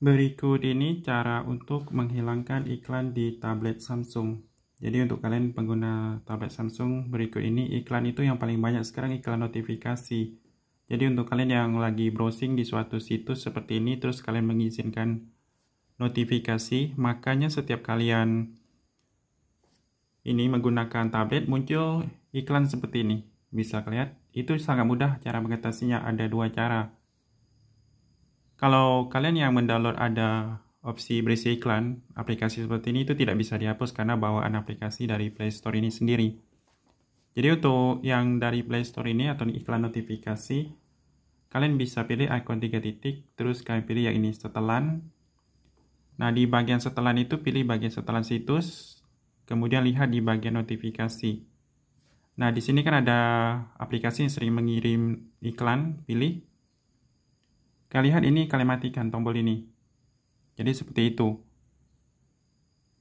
Berikut ini cara untuk menghilangkan iklan di tablet Samsung. Jadi untuk kalian pengguna tablet Samsung, berikut ini iklan itu yang paling banyak sekarang iklan notifikasi. Jadi untuk kalian yang lagi browsing di suatu situs seperti ini, terus kalian mengizinkan notifikasi, makanya setiap kalian ini menggunakan tablet muncul iklan seperti ini. Bisa kalian, lihat, itu sangat mudah cara mengatasinya, ada dua cara kalau kalian yang mendownload ada opsi berisi iklan, aplikasi seperti ini itu tidak bisa dihapus karena bawaan aplikasi dari Play Store ini sendiri. Jadi untuk yang dari Play Store ini atau iklan notifikasi, kalian bisa pilih icon tiga titik, terus kalian pilih yang ini setelan. Nah, di bagian setelan itu pilih bagian setelan situs, kemudian lihat di bagian notifikasi. Nah, di sini kan ada aplikasi yang sering mengirim iklan, pilih Kalian lihat ini kalian matikan tombol ini. Jadi seperti itu.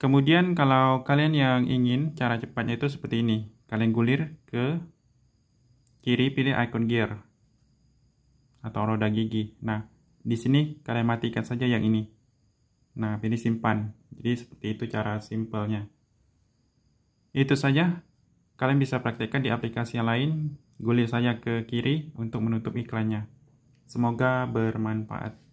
Kemudian kalau kalian yang ingin cara cepatnya itu seperti ini. Kalian gulir ke kiri pilih icon gear atau roda gigi. Nah, di sini kalian matikan saja yang ini. Nah, pilih simpan. Jadi seperti itu cara simpelnya. Itu saja. Kalian bisa praktekkan di aplikasi yang lain. Gulir saja ke kiri untuk menutup iklannya. Semoga bermanfaat.